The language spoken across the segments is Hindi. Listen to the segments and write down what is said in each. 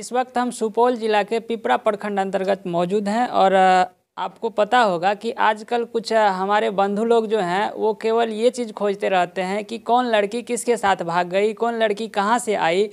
इस वक्त हम सुपौल ज़िला के पिपरा प्रखंड अंतर्गत मौजूद हैं और आपको पता होगा कि आजकल कुछ हमारे बंधु लोग जो हैं वो केवल ये चीज़ खोजते रहते हैं कि कौन लड़की किसके साथ भाग गई कौन लड़की कहाँ से आई आ,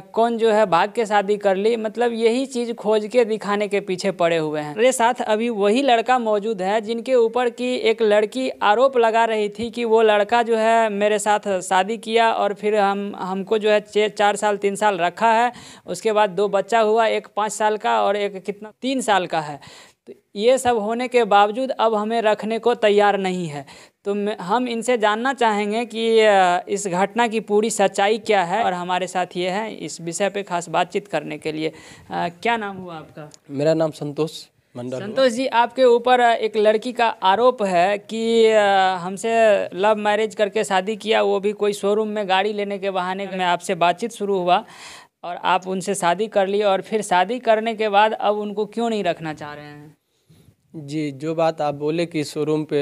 कौन जो है भाग के शादी कर ली मतलब यही चीज़ खोज के दिखाने के पीछे पड़े हुए हैं मेरे साथ अभी वही लड़का मौजूद है जिनके ऊपर की एक लड़की आरोप लगा रही थी कि वो लड़का जो है मेरे साथ शादी किया और फिर हम हमको जो है चार साल तीन साल रखा है उसके बाद दो बच्चा हुआ एक पाँच साल का और एक कितना तीन साल का है तो ये सब होने के बावजूद अब हमें रखने को तैयार नहीं है तो हम इनसे जानना चाहेंगे कि इस घटना की पूरी सच्चाई क्या है और हमारे साथ ये है इस विषय पे खास बातचीत करने के लिए आ, क्या नाम हुआ आपका मेरा नाम संतोष मंडल संतोष जी आपके ऊपर एक लड़की का आरोप है कि हमसे लव मैरिज करके शादी किया वो भी कोई शोरूम में गाड़ी लेने के बहाने में आपसे बातचीत शुरू हुआ और आप उनसे शादी कर लिए और फिर शादी करने के बाद अब उनको क्यों नहीं रखना चाह रहे हैं जी जो बात आप बोले कि शोरूम पे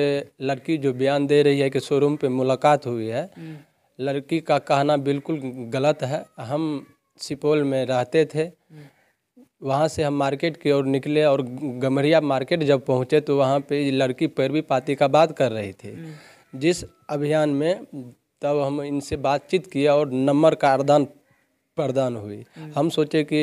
लड़की जो बयान दे रही है कि शोरूम पे मुलाकात हुई है हम्म। लड़की का कहना बिल्कुल गलत है हम सुपौल में रहते थे हम्म। वहाँ से हम मार्केट की ओर निकले और गमरिया मार्केट जब पहुँचे तो वहाँ पे लड़की पैरवी पाती का बात कर रही थी हम्म। जिस अभियान में तब हम इनसे बातचीत किया और नंबर का आदान प्रदान हुई हम्म। हम सोचे कि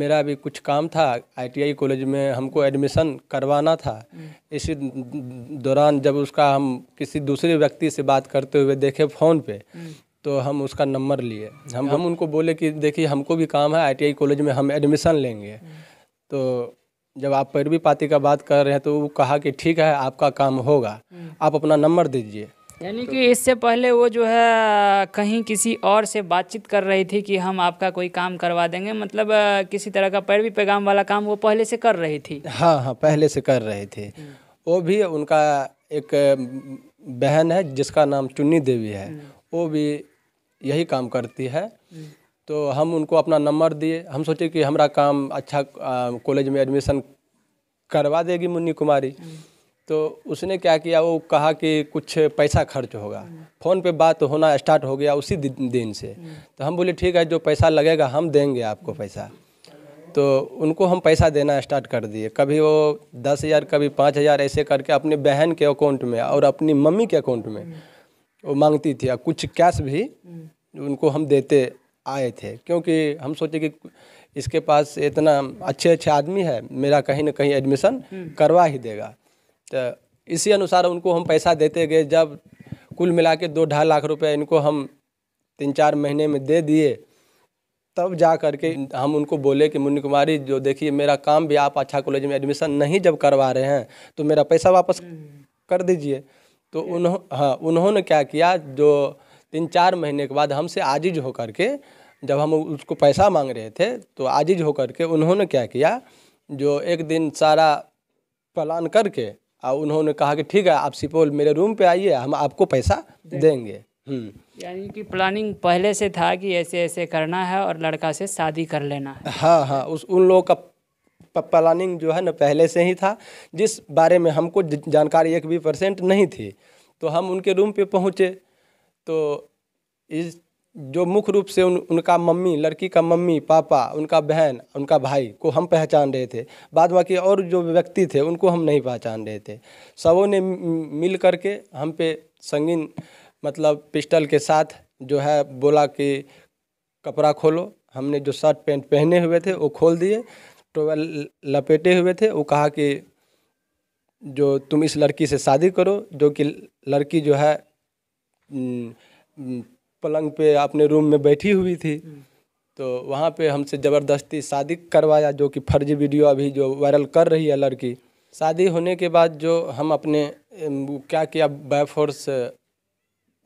मेरा भी कुछ काम था आईटीआई कॉलेज में हमको एडमिशन करवाना था हम्म। इसी दौरान जब उसका हम किसी दूसरे व्यक्ति से बात करते हुए देखे फ़ोन पे हम्म। तो हम उसका नंबर लिए हम हाँ। हम उनको बोले कि देखिए हमको भी काम है आईटीआई कॉलेज में हम एडमिशन लेंगे तो जब आप पैरवी पाती का बात कर रहे हैं तो वो कहा कि ठीक है आपका काम होगा आप अपना नंबर दीजिए यानी तो, कि इससे पहले वो जो है कहीं किसी और से बातचीत कर रही थी कि हम आपका कोई काम करवा देंगे मतलब किसी तरह का पैरवी पैगाम वाला काम वो पहले से कर रही थी हाँ हाँ पहले से कर रहे थे हम्म। वो भी उनका एक बहन है जिसका नाम चुन्नी देवी है हम्म। वो भी यही काम करती है हम्म। तो हम उनको अपना नंबर दिए हम सोचे कि हमारा काम अच्छा कॉलेज में एडमिशन करवा देगी मुन्नी कुमारी तो उसने क्या किया वो कहा कि कुछ पैसा खर्च होगा फ़ोन पे बात होना स्टार्ट हो गया उसी दिन से तो हम बोले ठीक है जो पैसा लगेगा हम देंगे आपको पैसा तो उनको हम पैसा देना स्टार्ट कर दिए कभी वो दस हज़ार कभी पाँच हज़ार ऐसे करके अपने बहन के अकाउंट में और अपनी मम्मी के अकाउंट में वो मांगती थी और कुछ कैश भी उनको हम देते आए थे क्योंकि हम सोचे कि इसके पास इतना अच्छे अच्छे आदमी है मेरा कहीं ना कहीं एडमिशन करवा ही देगा तो इसी अनुसार उनको हम पैसा देते गए जब कुल मिला के दो ढाई लाख रुपए इनको हम तीन चार महीने में दे दिए तब जा कर के हम उनको बोले कि मुन्नी कुमारी जो देखिए मेरा काम भी आप अच्छा कॉलेज में एडमिशन नहीं जब करवा रहे हैं तो मेरा पैसा वापस कर दीजिए तो उन्हों हाँ उन्होंने क्या किया जो तीन चार महीने के बाद हमसे आजिज होकर के जब हम उसको पैसा मांग रहे थे तो आजिज होकर के उन्होंने क्या किया जो एक दिन सारा प्लान करके और उन्होंने कहा कि ठीक है आप सुपौल मेरे रूम पे आइए हम आपको पैसा देंगे हम्म। यानी कि प्लानिंग पहले से था कि ऐसे ऐसे करना है और लड़का से शादी कर लेना है हाँ हाँ उस उन लोगों का प्लानिंग जो है ना पहले से ही था जिस बारे में हमको जानकारी एक भी परसेंट नहीं थी तो हम उनके रूम पे पहुँचे तो इस जो मुख्य रूप से उन उनका मम्मी लड़की का मम्मी पापा उनका बहन उनका भाई को हम पहचान रहे थे बाद बाकी और जो व्यक्ति थे उनको हम नहीं पहचान रहे थे सबों ने मिल करके हम पे संगीन मतलब पिस्टल के साथ जो है बोला कि कपड़ा खोलो हमने जो शर्ट पैंट पहने हुए थे वो खोल दिए टोवेल लपेटे हुए थे वो कहा कि जो तुम इस लड़की से शादी करो जो कि लड़की जो है न, न, पलंग पे अपने रूम में बैठी हुई थी हम्म। तो वहाँ पे हमसे ज़बरदस्ती शादी करवाया जो कि फर्जी वीडियो अभी जो वायरल कर रही है लड़की शादी होने के बाद जो हम अपने क्या किया बायफोर्स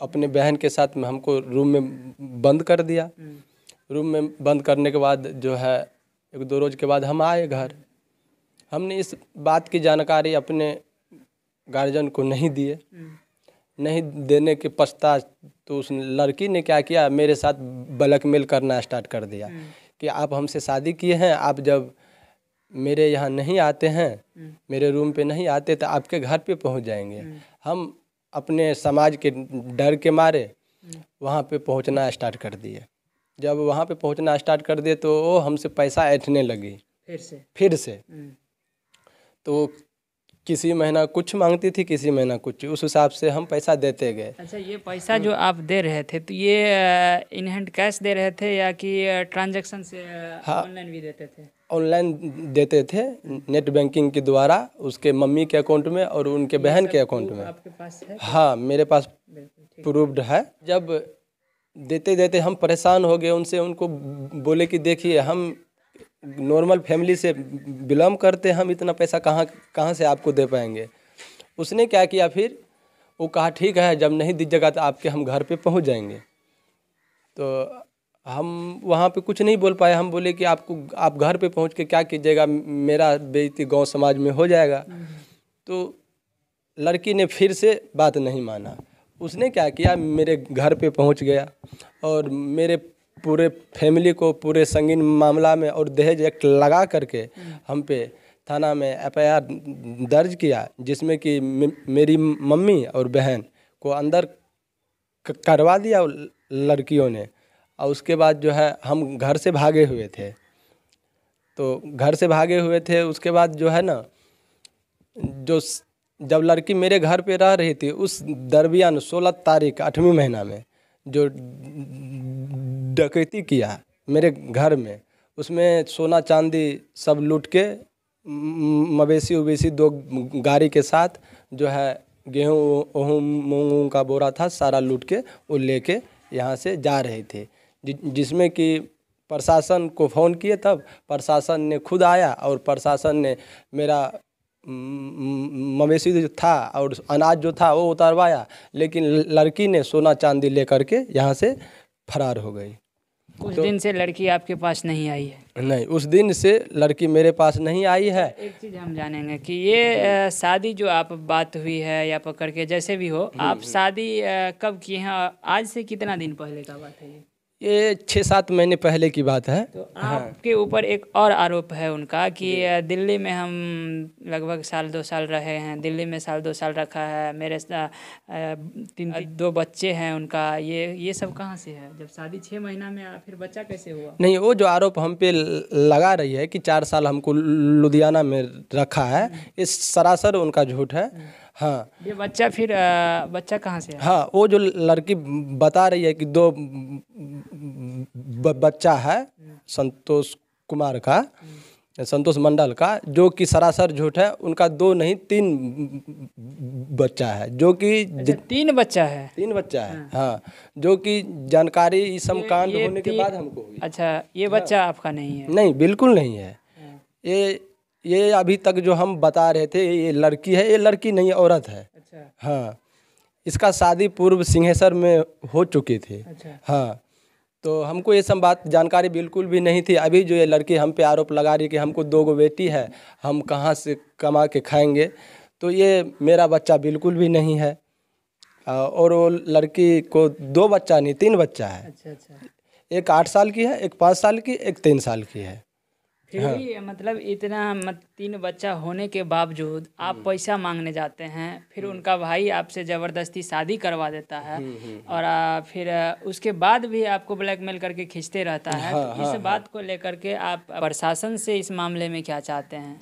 अपने बहन के साथ में हमको रूम में बंद कर दिया हम्म। रूम में बंद करने के बाद जो है एक दो रोज़ के बाद हम आए घर हमने इस बात की जानकारी अपने गार्जियन को नहीं दिए हम्म। नहीं देने के पछता तो उस लड़की ने क्या किया मेरे साथ ब्लैकमेल करना स्टार्ट कर दिया हम्म। कि आप हमसे शादी किए हैं आप जब मेरे यहाँ नहीं आते हैं हम्म। मेरे रूम पे नहीं आते तो आपके घर पे पहुँच जाएंगे हम्म। हम अपने समाज के डर के मारे वहाँ पे पहुँचना स्टार्ट कर दिए जब वहाँ पे पहुँचना स्टार्ट कर दिए तो वो हमसे पैसा ऐठने लगी फिर से फिर से तो किसी महीना कुछ मांगती थी किसी महीना कुछ उस हिसाब से हम पैसा देते गए अच्छा ये पैसा जो आप दे रहे थे तो ये इन हैंड कैश दे रहे थे या कि ट्रांजैक्शन से ऑनलाइन हाँ। भी देते थे ऑनलाइन देते थे नेट बैंकिंग के द्वारा उसके मम्मी के अकाउंट में और उनके बहन के अकाउंट में आपके पास है हाँ मेरे पास प्रूव्ड है जब देते देते हम परेशान हो गए उनसे उनको बोले कि देखिए हम नॉर्मल फैमिली से बिलोंग करते हम इतना पैसा कहाँ कहाँ से आपको दे पाएंगे उसने क्या किया फिर वो कहा ठीक है जब नहीं दीजिएगा तो आपके हम घर पे पहुंच जाएंगे तो हम वहाँ पे कुछ नहीं बोल पाए हम बोले कि आपको आप घर पे पहुँच के क्या कीजिएगा मेरा बेजती गांव समाज में हो जाएगा तो लड़की ने फिर से बात नहीं माना उसने क्या किया मेरे घर पे पहुँच गया और मेरे पूरे फैमिली को पूरे संगीन मामला में और दहेज एक्ट लगा करके हम पे थाना में एफ दर्ज किया जिसमें कि मेरी मम्मी और बहन को अंदर करवा दिया लड़कियों ने और उसके बाद जो है हम घर से भागे हुए थे तो घर से भागे हुए थे उसके बाद जो है ना जो जब लड़की मेरे घर पे रह रही थी उस दरमियान सोलह तारीख आठवीं महीना में जो डकैती किया मेरे घर में उसमें सोना चांदी सब लूट के मवेशी उवेशी दो गाड़ी के साथ जो है गेहूँ ओहूँ मूंग का बोरा था सारा लूट के वो लेके यहाँ से जा रहे थे जि, जिसमें कि प्रशासन को फ़ोन किए तब प्रशासन ने खुद आया और प्रशासन ने मेरा मवेशी जो था और अनाज जो था वो उतारवाया लेकिन लड़की ने सोना चांदी लेकर के यहाँ से फरार हो गई उस तो, दिन से लड़की आपके पास नहीं आई है नहीं उस दिन से लड़की मेरे पास नहीं आई है एक चीज़ हम जानेंगे कि ये शादी जो आप बात हुई है या पकड़ के जैसे भी हो हम्म, आप हम्म। शादी कब किए हैं आज से कितना दिन पहले का बात है ये ये छः सात महीने पहले की बात है तो हाँ। आपके ऊपर एक और आरोप है उनका कि दिल्ली में हम लगभग साल दो साल रहे हैं दिल्ली में साल दो साल रखा है मेरे तीन दो बच्चे हैं उनका ये ये सब कहाँ से है जब शादी छः महीना में फिर बच्चा कैसे हुआ नहीं वो जो आरोप हम पे लगा रही है कि चार साल हमको लुधियाना में रखा है इस सरासर उनका झूठ है हाँ ये बच्चा फिर बच्चा कहाँ से है हाँ वो जो लड़की बता रही है कि दो ब, बच्चा है संतोष कुमार का संतोष मंडल का जो कि सरासर झूठ है उनका दो नहीं तीन बच्चा है जो कि अच्छा, तीन बच्चा है तीन बच्चा है हाँ, हाँ। जो कि जानकारी इस कांड होने के बाद हमको अच्छा ये हाँ। बच्चा हाँ। आपका नहीं है नहीं बिल्कुल नहीं है हाँ। ये ये अभी तक जो हम बता रहे थे ये लड़की है ये लड़की नहीं औरत है अच्छा हाँ इसका शादी पूर्व सिंहेश्वर में हो चुकी थी अच्छा हाँ तो हमको ये सब बात जानकारी बिल्कुल भी नहीं थी अभी जो ये लड़की हम पे आरोप लगा रही है कि हमको दो गो बेटी है हम कहाँ से कमा के खाएंगे तो ये मेरा बच्चा बिल्कुल भी नहीं है और वो लड़की को दो बच्चा नहीं तीन बच्चा है अच्छा अच्छा एक आठ साल की है एक पाँच साल की एक तीन साल की है फिर हाँ। मतलब इतना मत तीन बच्चा होने के बावजूद आप हम्म। पैसा मांगने जाते हैं फिर हम्म। उनका भाई आपसे ज़बरदस्ती शादी करवा देता है हम्म, और आ, फिर उसके बाद भी आपको ब्लैकमेल करके खींचते रहता है हाँ, हाँ, इस हाँ, बात को लेकर के आप प्रशासन से इस मामले में क्या चाहते हैं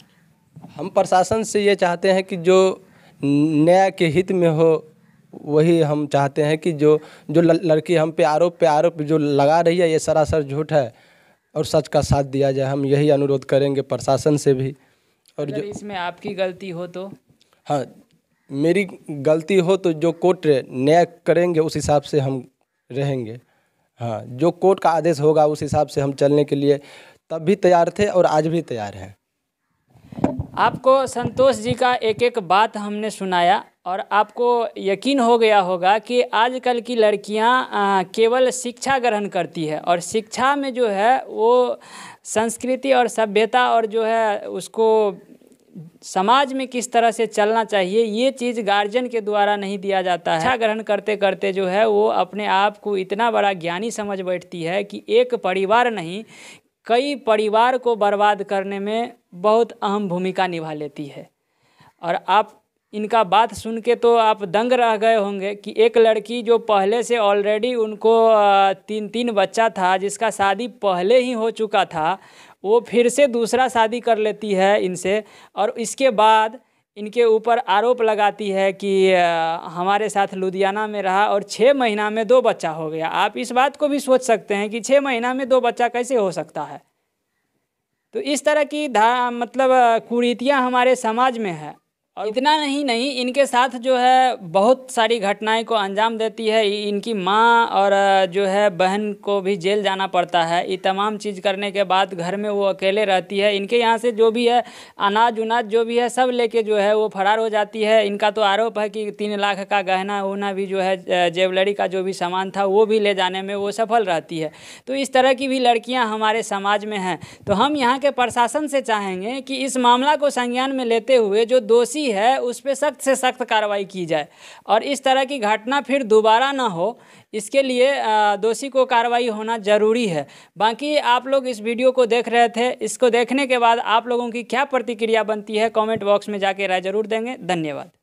हम प्रशासन से ये चाहते हैं कि जो न्याय के हित में हो वही हम चाहते हैं कि जो जो लड़की हम पे आरोप पे आरोप जो लगा रही है ये सरासर झूठ है और सच का साथ दिया जाए हम यही अनुरोध करेंगे प्रशासन से भी और जो इसमें आपकी गलती हो तो हाँ मेरी गलती हो तो जो कोर्ट न्याय करेंगे उस हिसाब से हम रहेंगे हाँ जो कोर्ट का आदेश होगा उस हिसाब से हम चलने के लिए तब भी तैयार थे और आज भी तैयार हैं आपको संतोष जी का एक एक बात हमने सुनाया और आपको यकीन हो गया होगा कि आजकल की लड़कियां केवल शिक्षा ग्रहण करती है और शिक्षा में जो है वो संस्कृति और सभ्यता और जो है उसको समाज में किस तरह से चलना चाहिए ये चीज़ गार्जियन के द्वारा नहीं दिया जाता है शिक्षा ग्रहण करते करते जो है वो अपने आप को इतना बड़ा ज्ञानी समझ बैठती है कि एक परिवार नहीं कई परिवार को बर्बाद करने में बहुत अहम भूमिका निभा लेती है और आप इनका बात सुन के तो आप दंग रह गए होंगे कि एक लड़की जो पहले से ऑलरेडी उनको तीन तीन बच्चा था जिसका शादी पहले ही हो चुका था वो फिर से दूसरा शादी कर लेती है इनसे और इसके बाद इनके ऊपर आरोप लगाती है कि हमारे साथ लुधियाना में रहा और छः महीना में दो बच्चा हो गया आप इस बात को भी सोच सकते हैं कि छः महीना में दो बच्चा कैसे हो सकता है तो इस तरह की धा मतलब कुरीतियाँ हमारे समाज में है और इतना नहीं नहीं इनके साथ जो है बहुत सारी घटनाएं को अंजाम देती है इनकी माँ और जो है बहन को भी जेल जाना पड़ता है ये तमाम चीज़ करने के बाद घर में वो अकेले रहती है इनके यहाँ से जो भी है अनाज उनाज जो भी है सब लेके जो है वो फरार हो जाती है इनका तो आरोप है कि तीन लाख का गहना उना भी जो है जेवलरी का जो भी सामान था वो भी ले जाने में वो सफल रहती है तो इस तरह की भी लड़कियाँ हमारे समाज में हैं तो हम यहाँ के प्रशासन से चाहेंगे कि इस मामला को संज्ञान में लेते हुए जो दोषी है उस पर सख्त से सख्त कार्रवाई की जाए और इस तरह की घटना फिर दोबारा ना हो इसके लिए दोषी को कार्रवाई होना ज़रूरी है बाकी आप लोग इस वीडियो को देख रहे थे इसको देखने के बाद आप लोगों की क्या प्रतिक्रिया बनती है कमेंट बॉक्स में जाके राय जरूर देंगे धन्यवाद